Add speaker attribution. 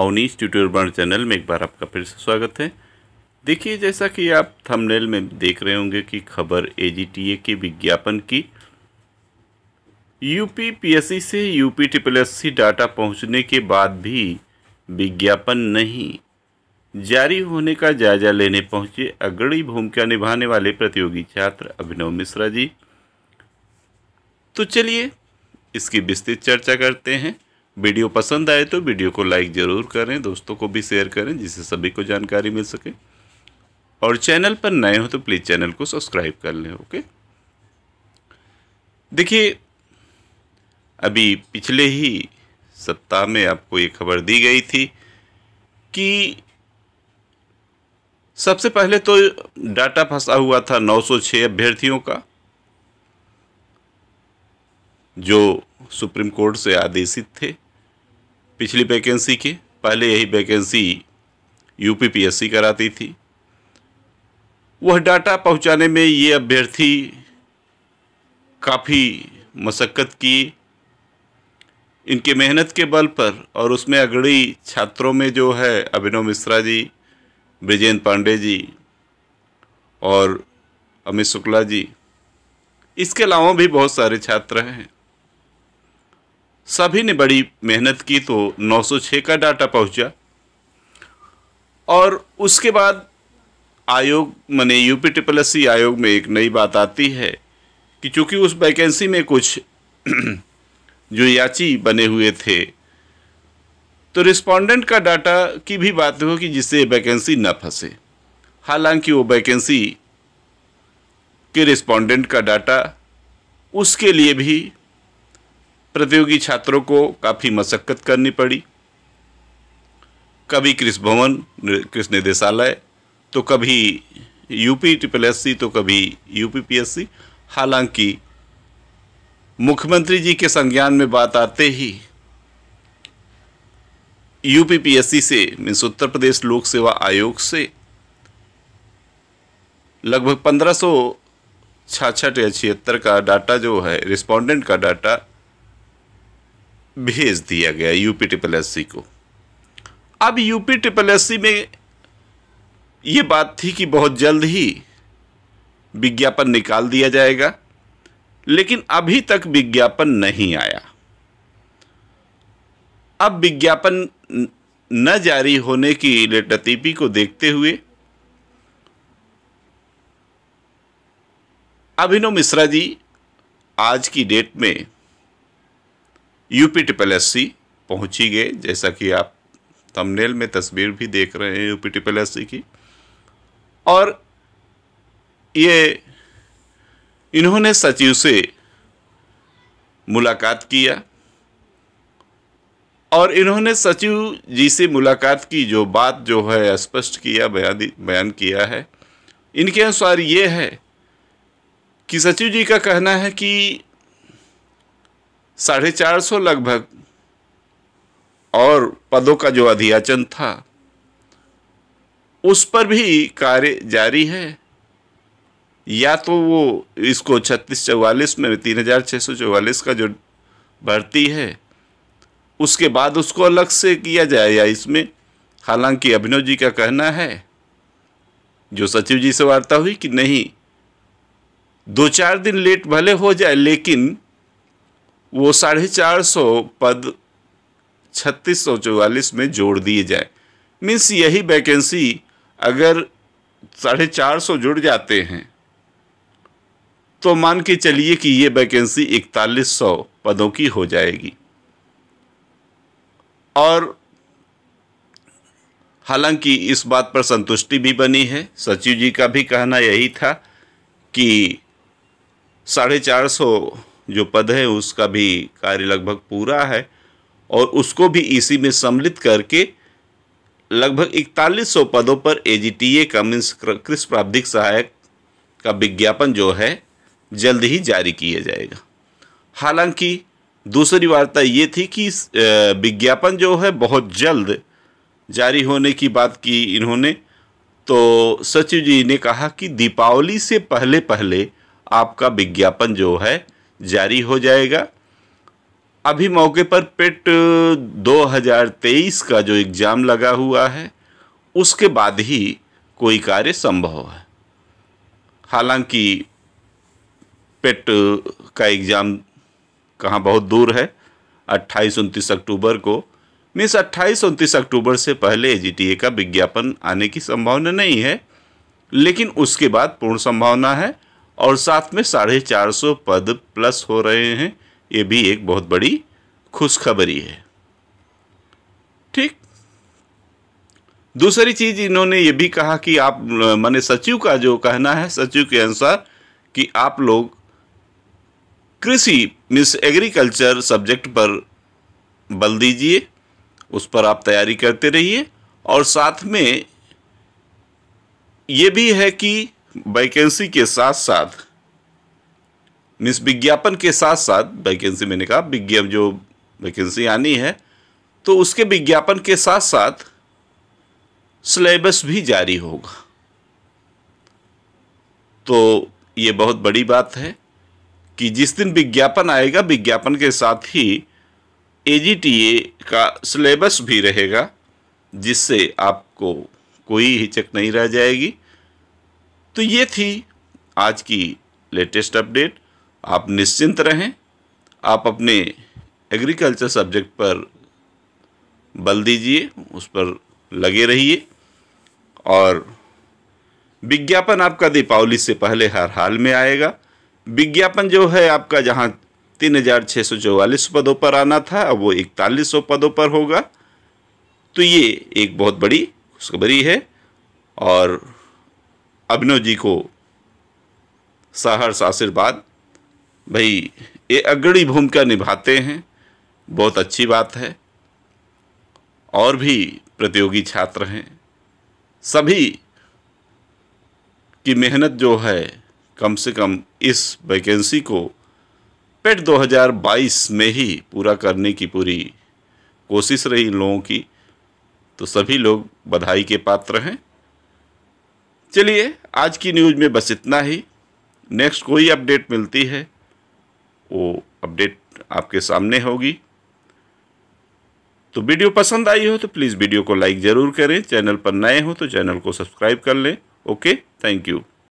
Speaker 1: Awanish tutorial channel में एक बार आपका फिर से स्वागत है देखिए जैसा कि आप थंबनेल में देख रहे होंगे कि खबर एजीटीए के विज्ञापन की यूपी पीएससी से यूपी ट्रिपल एस डाटा पहुंचने के बाद भी विज्ञापन नहीं जारी होने का जायजा लेने पहुंचे अग्रणी भूमिका निभाने वाले प्रतियोगी छात्र अभिनव मिश्रा जी तो चलिए इसकी विस्तृत चर्चा करते हैं वीडियो पसंद आए तो वीडियो को लाइक ज़रूर करें दोस्तों को भी शेयर करें जिससे सभी को जानकारी मिल सके और चैनल पर नए हो तो प्लीज़ चैनल को सब्सक्राइब कर लें ओके देखिए अभी पिछले ही सप्ताह में आपको ये खबर दी गई थी कि सबसे पहले तो डाटा फंसा हुआ था 906 अभ्यर्थियों का जो सुप्रीम कोर्ट से आदेशित थे पिछली वैकेंसी के पहले यही वैकेंसी यूपीपीएससी कराती थी वह डाटा पहुंचाने में ये अभ्यर्थी काफ़ी मशक्क़त की इनके मेहनत के बल पर और उसमें अगड़ी छात्रों में जो है अभिनव मिश्रा जी ब्रिजेंद्र पांडे जी और अमित शुक्ला जी इसके अलावा भी बहुत सारे छात्र हैं सभी ने बड़ी मेहनत की तो 906 का डाटा पहुंचा और उसके बाद आयोग मैंने यू पी ट्रिपल सी आयोग में एक नई बात आती है कि चूंकि उस वैकेंसी में कुछ जो याची बने हुए थे तो रिस्पोंडेंट का डाटा की भी बात हो कि जिससे वैकेंसी न फंसे हालांकि वो वैकेंसी के रिस्पोंडेंट का डाटा उसके लिए भी प्रतियोगी छात्रों को काफ़ी मशक्क़त करनी पड़ी कभी कृषि भवन कृषि निदेशालय तो कभी यूपी ट्रिपल एस तो कभी यूपीपीएससी हालांकि मुख्यमंत्री जी के संज्ञान में बात आते ही यूपीपीएससी से मीन्स उत्तर प्रदेश लोक सेवा आयोग से लगभग पंद्रह सौ छाछठ या छिहत्तर का डाटा जो है रिस्पोंडेंट का डाटा भेज दिया गया यूपी ट्रिपल एस सी को अब यूपी ट्रिपल एस सी में ये बात थी कि बहुत जल्द ही विज्ञापन निकाल दिया जाएगा लेकिन अभी तक विज्ञापन नहीं आया अब विज्ञापन न जारी होने की लटतीपी को देखते हुए अभिनव मिश्रा जी आज की डेट में यूपी ट्रिपल एस सी पहुँची गए जैसा कि आप थंबनेल में तस्वीर भी देख रहे हैं यूपी ट्रिपल एस सी की और ये इन्होंने सचिव से मुलाकात किया और इन्होंने सचिव जी से मुलाकात की जो बात जो है स्पष्ट किया बयान बयान किया है इनके अनुसार ये है कि सचिव जी का कहना है कि साढ़े चार सौ लगभग और पदों का जो अधियाचन था उस पर भी कार्य जारी है या तो वो इसको छत्तीस चौवालीस में तीन हज़ार छः सौ चौवालीस का जो भर्ती है उसके बाद उसको अलग से किया जाए या इसमें हालांकि अभिनव जी का कहना है जो सचिव जी से वार्ता हुई कि नहीं दो चार दिन लेट भले हो जाए लेकिन वो साढ़े चार सौ पद छत्तीस सौ चौवालीस में जोड़ दिए जाए मीन्स यही वैकेंसी अगर साढ़े चार सौ जुड़ जाते हैं तो मान के चलिए कि ये वैकेंसी इकतालीस सौ पदों की हो जाएगी और हालांकि इस बात पर संतुष्टि भी बनी है सचिव जी का भी कहना यही था कि साढ़े चार सौ जो पद है उसका भी कार्य लगभग पूरा है और उसको भी इसी में सम्मिलित करके लगभग इकतालीस सौ पदों पर ए जी टी ए का मीन्स कृषि प्राब्धिक सहायक का विज्ञापन जो है जल्द ही जारी किया जाएगा हालांकि दूसरी वार्ता ये थी कि विज्ञापन जो है बहुत जल्द जारी होने की बात की इन्होंने तो सचिव जी ने कहा कि दीपावली से पहले पहले आपका विज्ञापन जो है जारी हो जाएगा अभी मौके पर पेट 2023 का जो एग्ज़ाम लगा हुआ है उसके बाद ही कोई कार्य संभव है हालांकि पेट का एग्ज़ाम कहाँ बहुत दूर है 28 उनतीस अक्टूबर को मीन्स 28 उनतीस अक्टूबर से पहले ए का विज्ञापन आने की संभावना नहीं है लेकिन उसके बाद पूर्ण संभावना है और साथ में साढ़े चार सौ पद प्लस हो रहे हैं ये भी एक बहुत बड़ी खुशखबरी है ठीक दूसरी चीज इन्होंने ये भी कहा कि आप माने सचिव का जो कहना है सचिव के अनुसार कि आप लोग कृषि मीन्स एग्रीकल्चर सब्जेक्ट पर बल दीजिए उस पर आप तैयारी करते रहिए और साथ में ये भी है कि वैकेंसी के साथ साथ मीन्स विज्ञापन के साथ साथ वैकेंसी मैंने कहा विज्ञापन जो वैकेंसी आनी है तो उसके विज्ञापन के साथ साथ सिलेबस भी जारी होगा तो ये बहुत बड़ी बात है कि जिस दिन विज्ञापन आएगा विज्ञापन के साथ ही ए का सिलेबस भी रहेगा जिससे आपको कोई हिचक नहीं रह जाएगी तो ये थी आज की लेटेस्ट अपडेट आप निश्चिंत रहें आप अपने एग्रीकल्चर सब्जेक्ट पर बल दीजिए उस पर लगे रहिए और विज्ञापन आपका दीपावली से पहले हर हाल में आएगा विज्ञापन जो है आपका जहाँ तीन हजार छः सौ चौवालीस पदों पर आना था अब वो इकतालीस सौ पदों पर होगा तो ये एक बहुत बड़ी खुशखबरी है और अभिनव जी को सहर्ष आशीर्वाद भाई ये अग्रणी भूमिका निभाते हैं बहुत अच्छी बात है और भी प्रतियोगी छात्र हैं सभी की मेहनत जो है कम से कम इस वैकेंसी को पेट 2022 में ही पूरा करने की पूरी कोशिश रही इन लोगों की तो सभी लोग बधाई के पात्र हैं चलिए आज की न्यूज़ में बस इतना ही नेक्स्ट कोई अपडेट मिलती है वो अपडेट आपके सामने होगी तो वीडियो पसंद आई हो तो प्लीज़ वीडियो को लाइक ज़रूर करें चैनल पर नए हो तो चैनल को सब्सक्राइब कर लें ओके थैंक यू